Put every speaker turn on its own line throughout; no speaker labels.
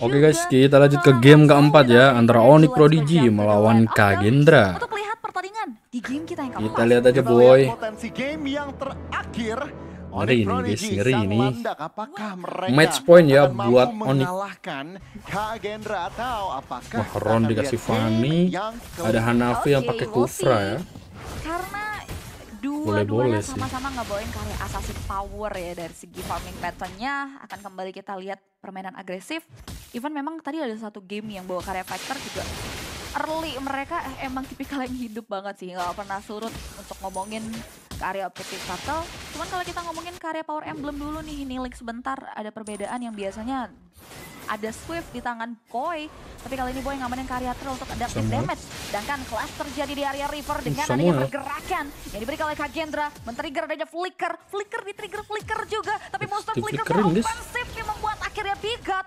Oke guys, kita lanjut ke game keempat ya antara Oni Prodigy melawan Kagendra. Kita lihat aja boy. Potensi game ini guys, ngeri ini. Match point ya buat Oni. Wah, Ron dikasih Fanny. Ada Hanafi yang pakai Kufra ya. Karena dua-duanya sama-sama
ngebawain karya Assassin Power ya dari segi farming patternnya akan kembali kita lihat permainan agresif. Even memang tadi ada satu game yang bawa karya Fighter juga early mereka eh, emang tipikal yang hidup banget sih nggak pernah surut untuk ngomongin karya Objective kartel Cuman kalau kita ngomongin karya Power Emblem dulu nih, ini link sebentar ada perbedaan yang biasanya ada Swift di tangan Boy. Tapi kali ini Boy ngamanin karya terus untuk adaptive damage. Sedangkan Clash terjadi di area River dengan Semua. adanya pergerakan yang diberikan oleh Kagendra. Men-trigger adanya Flicker. Flicker di-trigger Flicker juga. Tapi monster Flicker berofensif yang membuat akhirnya Bigot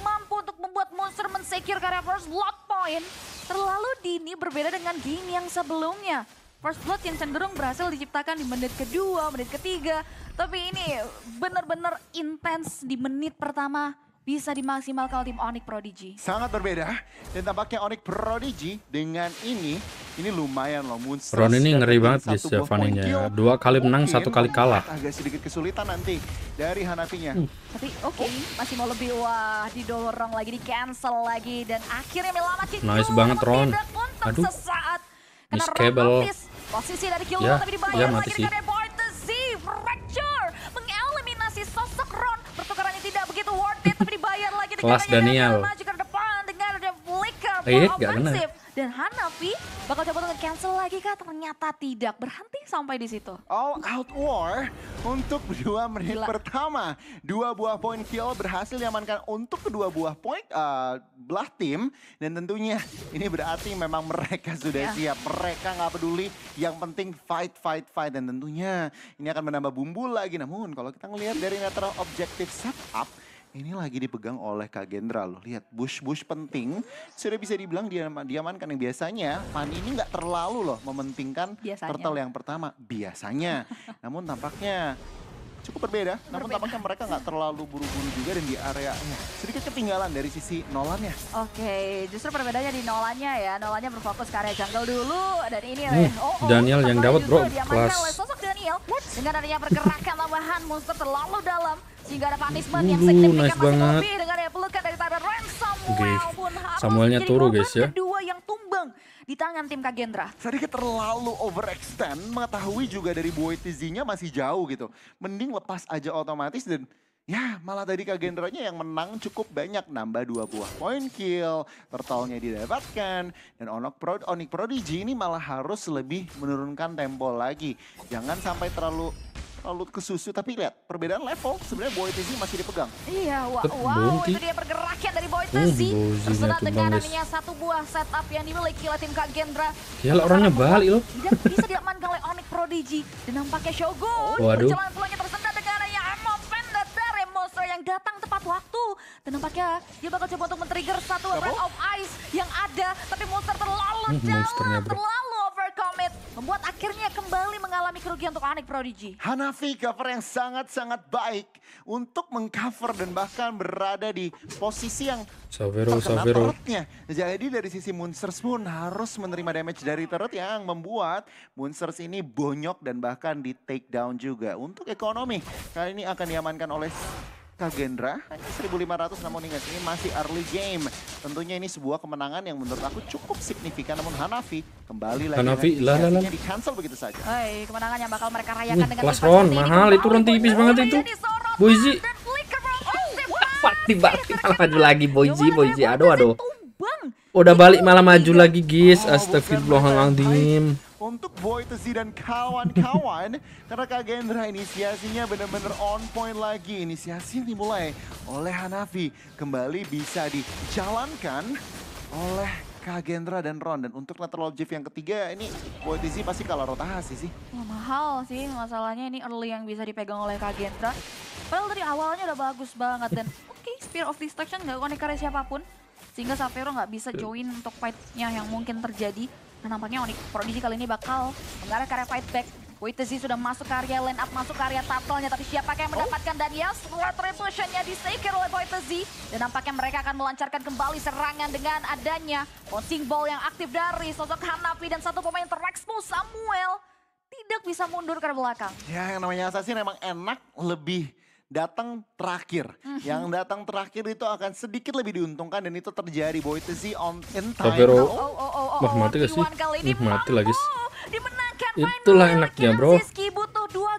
mampu untuk membuat monster mensecure karya first blood point. Terlalu dini berbeda dengan game yang sebelumnya. First Blood yang cenderung berhasil diciptakan di menit kedua, menit ketiga. Tapi ini benar-benar intens di menit pertama bisa dimaksimalkan
tim Onyx Prodigy. Sangat berbeda dan tampaknya Onyx Prodigy dengan ini ini lumayan loh Moonstone. Ron ini ngeri banget di Giovanni ya. Dua kali menang, satu kali kalah. Agak sedikit kesulitan nanti dari Hanafinya. Hmm. Tapi oke, okay. masih mau lebih wah
didorong lagi, di cancel lagi dan akhirnya Milamat Nice
banget Ron. Aduh.
Miss Cable.
Posisi dari Kill ya, tapi dibayar ya, lagi
dengan kelas Daniel. Ini eh, gak kena.
Dan Hanafi bakal coba untuk cancel lagi kah? ternyata tidak berhenti sampai di situ.
All out war untuk dua menit Gila. pertama. Dua buah poin kill berhasil diamankan untuk kedua buah poin uh, belah tim. Dan tentunya ini berarti memang mereka sudah yeah. siap. Mereka gak peduli, yang penting fight, fight, fight. Dan tentunya ini akan menambah bumbu lagi. Namun kalau kita ngelihat dari netral objektif setup, ini lagi dipegang oleh Kak Gendra loh. Lihat, bush-bush penting sudah bisa dibilang dia diamankan yang biasanya Pan ini nggak terlalu loh mementingkan biasanya. turtle yang pertama biasanya. namun tampaknya cukup berbeda. berbeda. Namun tampaknya mereka nggak terlalu buru-buru juga dan di area sedikit ketinggalan dari sisi nolannya.
Oke, justru perbedaannya di nolannya ya. Nolannya berfokus ke area jungle dulu dan ini hmm, oh,
oh, Daniel yang dapat bro kelas
kill What? Dengan adanya pergerakan tambahan monster terlalu dalam
sehingga ada punishment uh, yang signifikan masih banget. lebih dengan ya
pelukan dari tangan Ransom. Okay. Pun Samuelnya turun guys ya. Kedua yang tumbang di tangan tim Kagendra.
Sedikit terlalu overextend mengetahui juga dari Boy Tizinya masih jauh gitu. Mending lepas aja otomatis dan Ya, malah tadi Kak yang menang cukup banyak, nambah dua buah poin kill, tertolnya didapatkan, dan Onok Pro Onyx Prodigy ini malah harus lebih menurunkan tempo lagi. Jangan sampai terlalu terlalu kesusu, tapi lihat perbedaan level sebenarnya boy Tizi masih dipegang.
Iya, wow, wow itu dia pergerakan ya dari boy Oh, Tersenat dengan adanya satu buah setup yang dimiliki oleh tim Kagendra.
Ya orangnya balik loh.
Tidak bisa diamankan oleh Onik Prodigy, dan nampaknya Shogun. Waduh. Perjalanan pulangnya datang tepat waktu. Dan nampaknya dia bakal coba untuk men-trigger satu Breath of Ice yang ada. Tapi monster terlalu hmm, jalan, terlalu overcommit. Membuat akhirnya kembali mengalami kerugian untuk Anik Prodigy.
Hanafi cover yang sangat-sangat baik untuk mengcover dan bahkan berada di posisi yang Savero, terkena Savero. turretnya. Jadi dari sisi Munsters pun harus menerima damage dari turret yang membuat Munsters ini bonyok dan bahkan di take down juga. Untuk ekonomi kali ini akan diamankan oleh Kagendra hanya 1500 namun ingat ini masih early game. Tentunya ini sebuah kemenangan yang menurut aku cukup signifikan namun Hanafi kembali lagi Hanafi lah lah di cancel begitu saja. Hai, kemenangan yang bakal mereka rayakan uh, dengan
kelas ron mahal itu ron tipis banget itu. Boyzi. Tiba-tiba malah maju lagi Boyzi, Boyzi. Aduh aduh. Udah balik malah maju lagi guys. Astagfirullahaladzim.
Oh, untuk Boy tesi dan kawan-kawan. karena Kak Gendra inisiasinya benar-benar on point lagi. Inisiasi yang dimulai oleh Hanafi kembali bisa dijalankan oleh Kak Gendra dan Ron. Dan untuk lateral objective yang ketiga ini Boy tesi pasti kalah rotasi sih.
Wah, mahal sih masalahnya ini early yang bisa dipegang oleh Kak Gendra. Padahal dari awalnya udah bagus banget dan oke okay, Spear of Destruction gak konek karya siapapun. Sehingga Safero nggak bisa join untuk fight-nya yang mungkin terjadi. Nah, nampaknya Onyx Prodigy kali ini bakal mengarah karya fight back. Waitezi sudah masuk area line up, masuk karya tatalnya. Tapi siapa yang oh. mendapatkan oh. Daniel? Sebuah nya disekir oleh Waitezi. Dan nampaknya mereka akan melancarkan kembali serangan dengan adanya bouncing ball yang aktif dari sosok Hanafi. Dan satu pemain terexpo Samuel tidak bisa mundur ke belakang.
Ya yang namanya Assassin Memang enak lebih datang terakhir. Mm-hmm. Yang datang terakhir itu akan sedikit lebih diuntungkan dan itu terjadi boy itu see on in time. Tapi oh, oh, oh, oh,
oh, oh, mati gak sih? mati lagi. Itulah enaknya bro.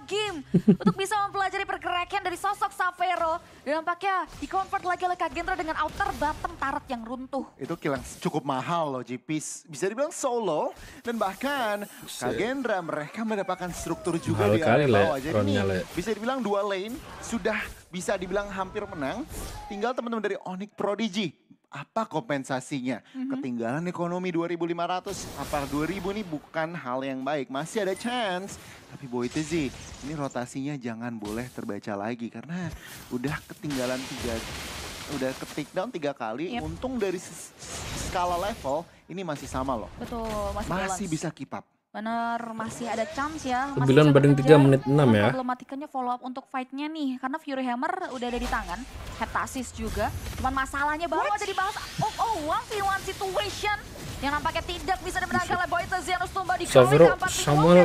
Kim untuk bisa mempelajari pergerakan dari sosok Savero. Dan nampaknya di lagi oleh Kak Gendra dengan
outer bottom tarot yang runtuh. Itu kilang cukup mahal loh GP. Bisa dibilang solo dan bahkan Kak Gendra mereka mendapatkan struktur juga Halo di area bawah. Jadi ini bisa dibilang dua lane sudah bisa dibilang hampir menang. Tinggal teman-teman dari Onyx Prodigy apa kompensasinya? Mm-hmm. Ketinggalan ekonomi 2500 apa 2000 nih bukan hal yang baik. Masih ada chance. Tapi boy itu sih, ini rotasinya jangan boleh terbaca lagi karena udah ketinggalan tiga udah ketik down tiga kali. Yep. Untung dari skala level ini masih sama loh.
Betul, masih, masih bisa keep up. Bener, masih ada chance ya. 9 banding 3 menit 6 ya. Problematikanya follow up untuk fight-nya nih. Karena Fury Hammer udah ada di tangan. Hetasis juga. Cuman masalahnya baru What? ada di bawah. Oh, oh, one in one situation. Yang nampaknya tidak bisa dimenangkan oleh Boyta
harus tumbal di Savero Samuel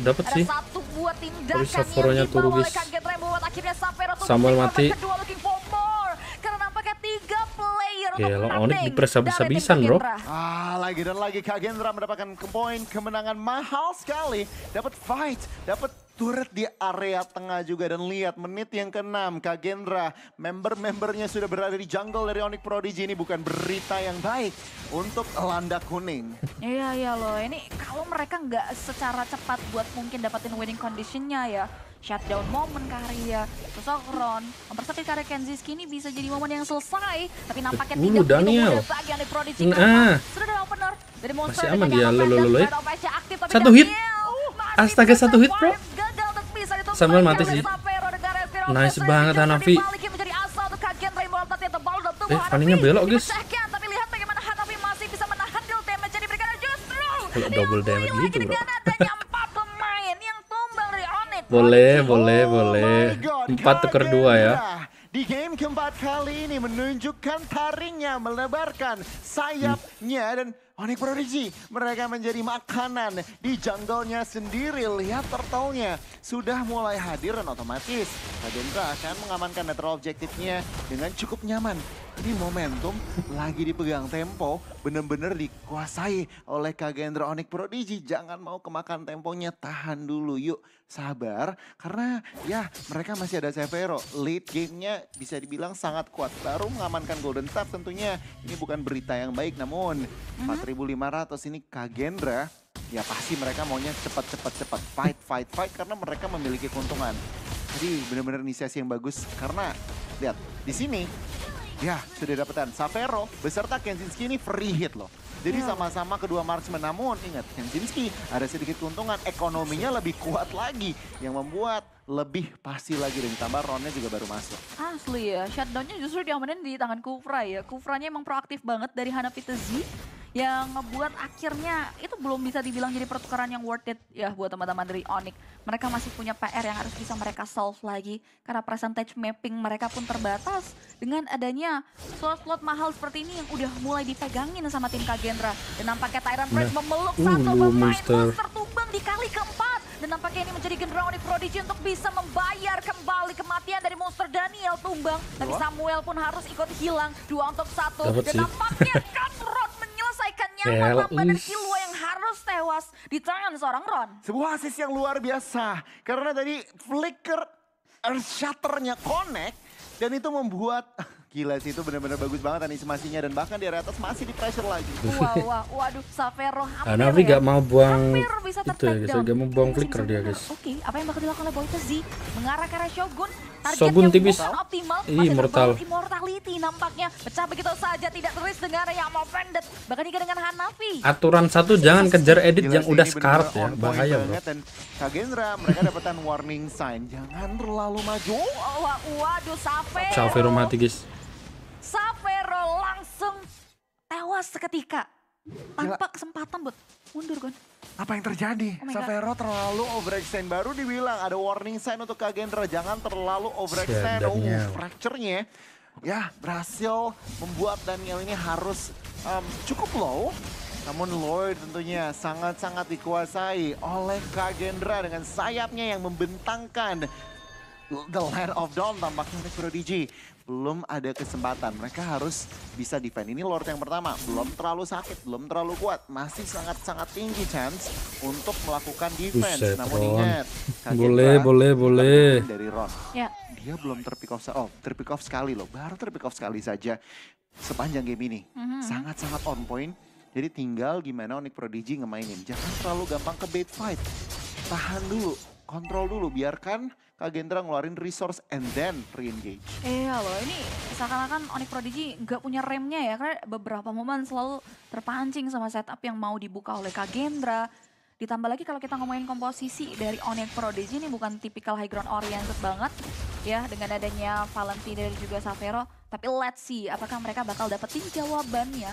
dapat sih. Ada satu buat tindakan Savero-nya turun bis. Akhirnya Samuel mati. Kedua looking for more. Karena
nampaknya tiga player Onik diperes habis-habisan bro. Ah lagi dan lagi Kagendra mendapatkan poin kemenangan mahal sekali. Dapat fight, dapat turret di area tengah juga dan lihat menit yang ke-6 Kagendra member-membernya sudah berada di jungle dari Onyx Prodigy ini bukan berita yang baik untuk landa kuning.
Iya iya loh ini kalau mereka nggak secara cepat buat mungkin dapetin winning conditionnya ya shutdown momen karya, sosok Ron. Mempersempit karya Kenziski ini bisa jadi momen yang selesai, tapi
nampaknya uh, tidak Daniel. begitu mudah bagi yang nah. Masih aman dia, lo lo lo ya. Satu hit. Uh, astaga satu hit bro. Samuel mati sih. Nice banget Hanafi. Eh, paninya belok guys. Kalau double damage gitu bro. Boleh, boleh, oh boleh. Empat tukar dua ya. Di game keempat
kali ini menunjukkan taringnya, melebarkan sayapnya dan Onyx Prodigy. Mereka menjadi makanan di jungle-nya sendiri. Lihat turtle-nya sudah mulai hadir dan otomatis Kadendra akan mengamankan netral objektifnya dengan cukup nyaman. Ini momentum lagi dipegang tempo, bener-bener dikuasai oleh Kagendra Gendro Onyx Prodigy. Jangan mau kemakan temponya, tahan dulu yuk. Sabar, karena ya mereka masih ada Severo. Late gamenya bisa dibilang sangat kuat. Baru mengamankan Golden Star tentunya. Ini bukan berita yang baik, namun mm -hmm. 4.500 ini Kagendra ya pasti mereka maunya cepat cepat cepat fight fight fight karena mereka memiliki keuntungan. Jadi benar-benar inisiasi yang bagus karena lihat di sini Ya, sudah dapetan. Savero beserta Kenzinski ini free hit loh. Jadi ya. sama-sama ya. kedua marksman. Namun ingat, Kenzinski ada sedikit keuntungan. Ekonominya lebih kuat lagi. Yang membuat lebih pasti lagi dan ditambah Ronnya juga baru masuk.
Asli ya, shutdownnya justru diamanin di tangan Kufra ya. Kufranya emang proaktif banget dari Hanafi Tezi yang ngebuat akhirnya itu belum bisa dibilang jadi pertukaran yang worth it ya buat teman-teman dari Onyx. Mereka masih punya PR yang harus bisa mereka solve lagi karena percentage mapping mereka pun terbatas dengan adanya slot-slot mahal seperti ini yang udah mulai dipegangin sama tim Kagendra. Dan nampaknya Tyrant Prince nah. memeluk uh, satu pemain monster tumbang di kali keempat. Dan nampaknya ini menjadi genderang di Prodigy untuk bisa membayar kembali kematian dari monster Daniel tumbang. Tapi Samuel pun harus ikut hilang. Dua untuk satu. Dapat dan sih. nampaknya
yang Papa iya. dan kilua
yang harus tewas di tangan seorang Ron.
Sebuah asis yang luar biasa. Karena tadi flicker shutternya connect. Dan itu membuat Gila sih itu benar-benar bagus banget animasinya dan bahkan di area atas masih di pressure lagi. Wah, wah, waduh, Savero hampir nah, Navi ya. gak mau
buang itu ya guys, gak mau buang flicker dia guys.
Oke, okay, apa yang bakal dilakukan oleh Z?
Mengarah ke arah Shogun
Sobun tipis. Ih, mortal.
Immortality nampaknya pecah begitu saja tidak terus dengar yang mau pendek. Bahkan juga dengan Hanafi.
Aturan satu jangan kejar edit yang udah sekarat ya, bahaya bro.
Dan Kagendra mereka dapatkan warning sign jangan terlalu maju. Oh,
waduh, Safero. Safero mati, guys.
Safero langsung tewas seketika tanpa kesempatan buat mundur, Gon.
Apa yang terjadi? Oh Severo terlalu overextend. Baru dibilang ada warning sign untuk Kak Gendra. Jangan terlalu overextend. Oh, fracture-nya ya berhasil membuat Daniel ini harus um, cukup low. Namun Lloyd tentunya sangat-sangat dikuasai oleh Kak Gendra dengan sayapnya yang membentangkan The Land of Dawn tampaknya Prodigy belum ada kesempatan. Mereka harus bisa defend. Ini Lord yang pertama, belum terlalu sakit, belum terlalu kuat. Masih sangat-sangat tinggi chance untuk melakukan defense. Buset, Namun ingat, boleh, boleh, boleh. Dari Ron. Ya. Dia belum terpick off, oh terpick off sekali loh. Baru terpick off sekali saja sepanjang game ini. Mm-hmm. Sangat-sangat mm -hmm. on point. Jadi tinggal gimana Onyx Prodigy ngemainin. Jangan terlalu gampang ke bait fight. Tahan dulu, kontrol dulu, biarkan Kak Gendra ngeluarin resource and then re-engage.
Iya loh, ini seakan-akan Onyx Prodigy nggak punya remnya ya, karena beberapa momen selalu terpancing sama setup yang mau dibuka oleh Kak Gendra. Ditambah lagi kalau kita ngomongin komposisi dari Onyx Prodigy ini bukan tipikal high ground oriented banget ya dengan adanya Valentino dan juga Savero. Tapi let's see apakah mereka bakal dapetin jawabannya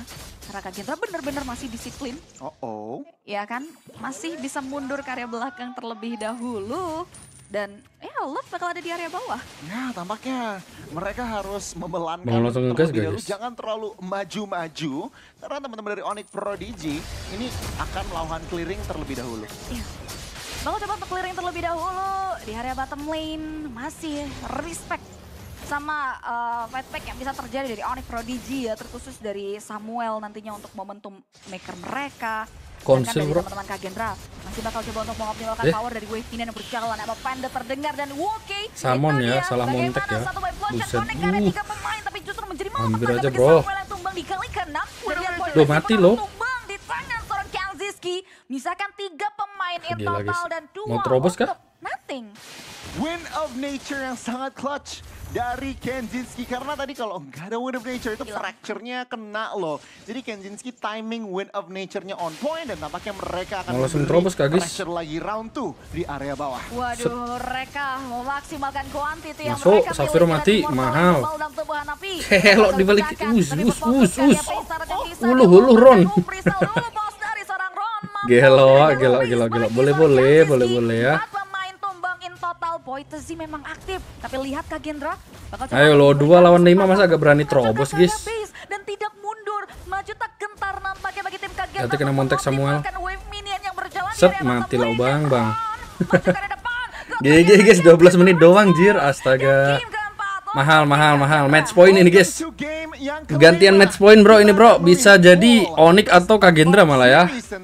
karena Kak Gendra bener-bener masih disiplin. Oh oh. Ya kan? Masih bisa mundur karya belakang terlebih dahulu. Dan ya Love
bakal ada di area bawah. Nah tampaknya mereka harus membelankan. Mau langsung guys. Jangan terlalu maju-maju. Karena teman-teman dari Onyx Prodigy ini akan melawan clearing terlebih dahulu. Iya.
Bang coba untuk clearing terlebih dahulu. Di area bottom lane masih respect sama uh, fight yang bisa terjadi dari Onyx Prodigy ya. Terkhusus dari Samuel nantinya untuk momentum maker mereka. Konsil bro. Teman-teman Kak masih bakal coba untuk mengoptimalkan eh. power dari Wave yang berjalan apa Panda terdengar dan Woke.
Samon ya, salah montek ya. Buset. Uh. pemain tapi justru menjadi malah Hampir aja bro. Tumbang Duh mati loh. di tangan seorang
Misalkan tiga pemain in total dan dua. Mau terobos kah? Nothing win of nature yang sangat clutch dari Kenzinski karena tadi kalau nggak ada win of nature itu fracture-nya kena loh. Jadi Kenzinski timing win of nature-nya on point dan tampaknya mereka akan langsung terobos kagis. Pressure lagi round 2 di area bawah. Waduh, mereka
memaksimalkan quantity yang Masuk, mereka Safiro mati mahal. Helok dibalik us us us us. Uluh uluh Ron. Gelo, gelo, gelo, gelo. Boleh, boleh, boleh, boleh ya.
Poitezi memang aktif,
tapi lihat Kak Gendra Ayo lo 2 lawan 5 masa agak berani terobos, guys. Base, dan tidak mundur. Maju tak gentar nampaknya bagi tim Kak Gendra. kena montek Samuel. Set mati lo Bang, Bang. GG guys, 12 menit doang jir, astaga. Mahal, mahal, mahal. Match point ini guys. Gantian match point bro ini bro. Bisa jadi Onik atau Kagendra malah ya.